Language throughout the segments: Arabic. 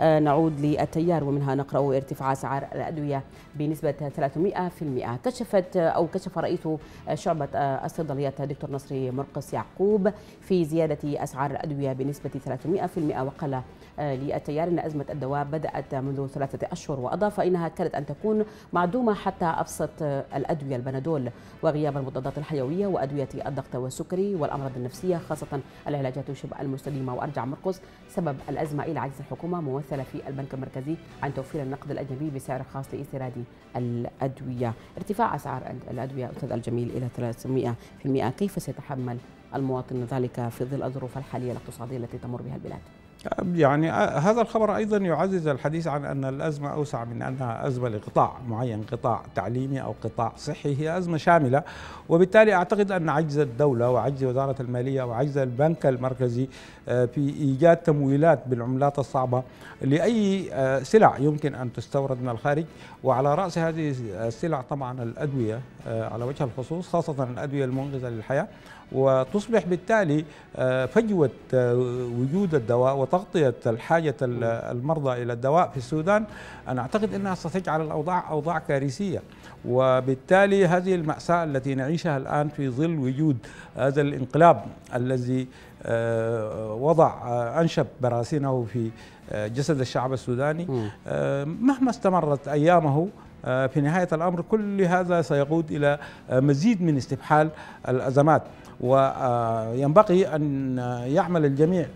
نعود للتيار ومنها نقرأ ارتفاع أسعار الأدوية بنسبة 300% كشفت أو كشف رئيس شعبة الصيدليات الدكتور نصري مرقص يعقوب في زيادة أسعار الأدوية بنسبة 300% وقال للتيار أن أزمة الدواء بدأت منذ ثلاثة أشهر وأضاف إنها كادت أن تكون معدومة حتى أبسط الأدوية البنادول وغياب المضادات الحيوية وأدوية الضغط والسكري والأمراض النفسية خاصة العلاجات شبه المستديمة وأرجع مرقص سبب الأزمة إلى عجز الحكومة ممثل رسالة في البنك المركزي عن توفير النقد الأجنبي بسعر خاص لاستيراد الأدوية ارتفاع أسعار الأدوية أستاذ الجميل إلى 300% كيف سيتحمل المواطن ذلك في ظل الظروف الحالية الاقتصادية التي تمر بها البلاد؟ يعني آه، هذا الخبر أيضا يعزز الحديث عن أن الأزمة أوسع من أنها أزمة لقطاع معين قطاع تعليمي أو قطاع صحي هي أزمة شاملة وبالتالي أعتقد أن عجز الدولة وعجز وزارة المالية وعجز البنك المركزي آه، في إيجاد تمويلات بالعملات الصعبة لأي آه، سلع يمكن أن تستورد من الخارج وعلى رأس هذه السلع طبعا الأدوية على وجه الخصوص خاصة الأدوية المنقذة للحياة وتصبح بالتالي فجوة وجود الدواء وتغطية الحاجة المرضى إلى الدواء في السودان أنا أعتقد أنها ستجعل الأوضاع أوضاع كارثية وبالتالي هذه المأساة التي نعيشها الآن في ظل وجود هذا الانقلاب الذي آه، وضع آه، أنشب براسينه في آه، جسد الشعب السوداني مهما استمرت أيامه في نهاية الأمر كل هذا سيقود إلى مزيد من استبحال الأزمات وينبغي أن يعمل الجميع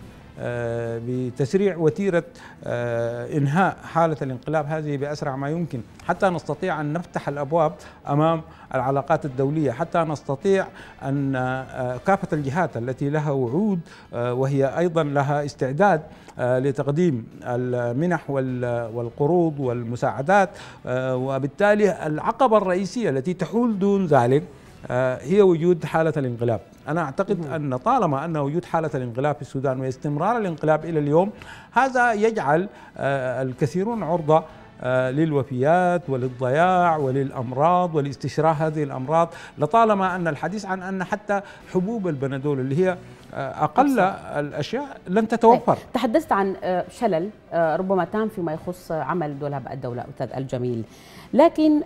آه، بتسريع وتيره آه، انهاء حاله الانقلاب هذه باسرع ما يمكن حتى نستطيع ان نفتح الابواب امام العلاقات الدوليه حتى نستطيع ان آه، كافه الجهات التي لها وعود وهي ايضا لها استعداد لتقديم المنح والقروض والمساعدات وبالتالي العقبه الرئيسيه التي تحول دون ذلك آه، هي وجود حالة الانقلاب أنا أعتقد أن طالما أن وجود حالة الانقلاب في السودان واستمرار الانقلاب إلى اليوم هذا يجعل آه، الكثيرون عرضة آه، للوفيات وللضياع وللأمراض ولاستشراء هذه الأمراض لطالما أن الحديث عن أن حتى حبوب البنادول اللي هي آه، اقل الاشياء لن تتوفر طيب، تحدثت عن آه، شلل ربما تام فيما يخص عمل دولاب الدوله استاذ الجميل لكن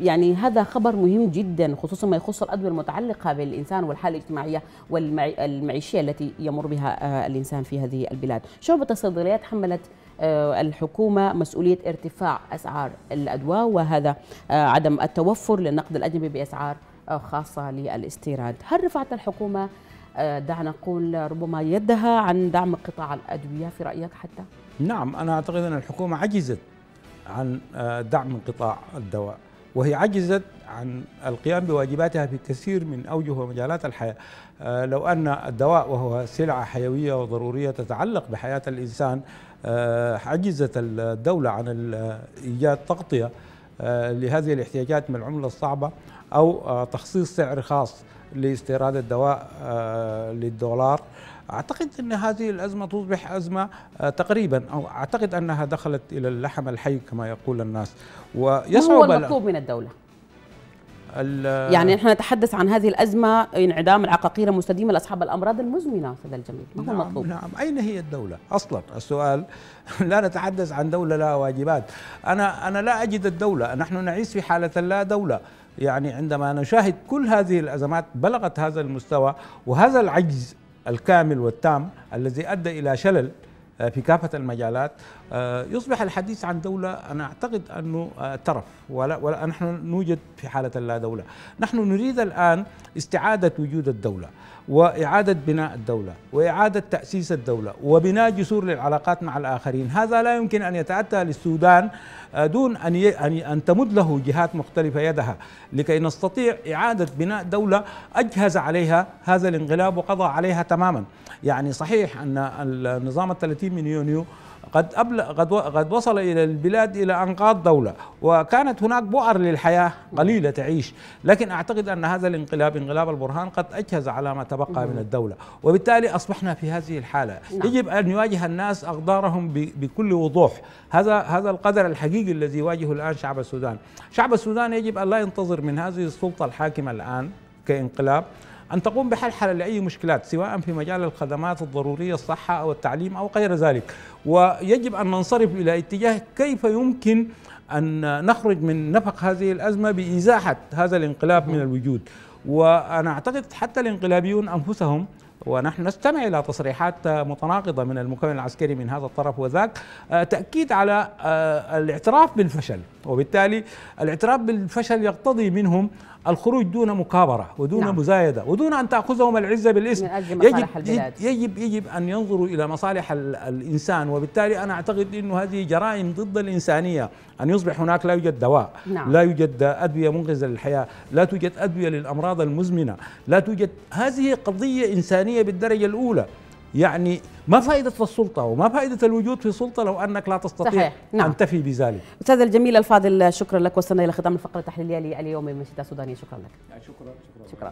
يعني هذا خبر مهم جدا خصوصا ما يخص الادويه المتعلقه بالانسان والحاله الاجتماعيه والمعيشيه التي يمر بها الانسان في هذه البلاد شعبة الصيدليات حملت آه، الحكومة مسؤولية ارتفاع أسعار الأدوية وهذا آه، عدم التوفر للنقد الأجنبي بأسعار آه، خاصة للاستيراد هل رفعت الحكومة دعنا نقول ربما يدها عن دعم قطاع الأدوية في رأيك حتى؟ نعم أنا أعتقد أن الحكومة عجزت عن دعم قطاع الدواء وهي عجزت عن القيام بواجباتها في كثير من أوجه ومجالات الحياة آه، لو أن الدواء وهو سلعة حيوية وضرورية تتعلق بحياة الإنسان آه، عجزت الدولة عن إيجاد تغطية آه، لهذه الاحتياجات من العملة الصعبة أو تخصيص سعر خاص لاستيراد الدواء للدولار أعتقد أن هذه الأزمة تصبح أزمة آه، تقريبا أو أعتقد أنها دخلت إلى اللحم الحي كما يقول الناس ويصعب هو المطلوب من الدولة؟ يعني نحن نتحدث عن هذه الأزمة انعدام العقاقير المستديمة لأصحاب الأمراض المزمنة هذا الجميل ما هو نعم المطلوب؟ نعم أين هي الدولة أصلا السؤال لا نتحدث عن دولة لا واجبات أنا أنا لا أجد الدولة نحن نعيش في حالة لا دولة يعني عندما نشاهد كل هذه الأزمات بلغت هذا المستوى وهذا العجز الكامل والتام الذي ادى الى شلل آه، في كافه المجالات آه، يصبح الحديث عن دولة أنا أعتقد أنه آه، ترف ولا, ولا نحن نوجد في حالة لا دولة نحن نريد الآن استعادة وجود الدولة وإعادة بناء الدولة وإعادة تأسيس الدولة وبناء جسور للعلاقات مع الآخرين هذا لا يمكن أن يتأتى للسودان آه، دون أن أن تمد له جهات مختلفة يدها لكي نستطيع إعادة بناء دولة أجهز عليها هذا الانقلاب وقضى عليها تماما يعني صحيح أن النظام 30 من يونيو قد أبل قد قد وصل الى البلاد الى انقاض دوله وكانت هناك بؤر للحياه قليله تعيش لكن اعتقد ان هذا الانقلاب انقلاب البرهان قد اجهز على ما تبقى من الدوله وبالتالي اصبحنا في هذه الحاله نعم. يجب ان يواجه الناس اقدارهم بكل وضوح هذا هذا القدر الحقيقي الذي يواجهه الان شعب السودان شعب السودان يجب ان لا ينتظر من هذه السلطه الحاكمه الان كانقلاب أن تقوم بحل لأي مشكلات سواء في مجال الخدمات الضرورية الصحة أو التعليم أو غير ذلك ويجب أن ننصرف إلى اتجاه كيف يمكن أن نخرج من نفق هذه الأزمة بإزاحة هذا الانقلاب من الوجود وأنا أعتقد حتى الانقلابيون أنفسهم ونحن نستمع إلى تصريحات متناقضة من المكون العسكري من هذا الطرف وذاك آه، تأكيد على آه، الاعتراف بالفشل وبالتالي الاعتراف بالفشل يقتضي منهم الخروج دون مكابرة ودون نعم. مزايدة ودون أن تأخذهم العزة بالاسم من أجل مصالح يجب, البلاد. يجب يجب أن ينظروا إلى مصالح الإنسان وبالتالي أنا أعتقد أنه هذه جرائم ضد الإنسانية أن يصبح هناك لا يوجد دواء نعم. لا يوجد أدوية منقذة للحياة لا توجد أدوية للأمراض المزمنة لا توجد هذه قضية إنسانية بالدرجة الأولى يعني ما فائدة السلطة وما فائدة الوجود في سلطة لو أنك لا تستطيع صحيح. نعم. أن تفي بذلك أستاذ الجميل الفاضل شكرا لك وصلنا إلى ختام الفقرة التحليلية لليوم من شتاء سودانية شكرا لك شكرا شكرا, شكرا.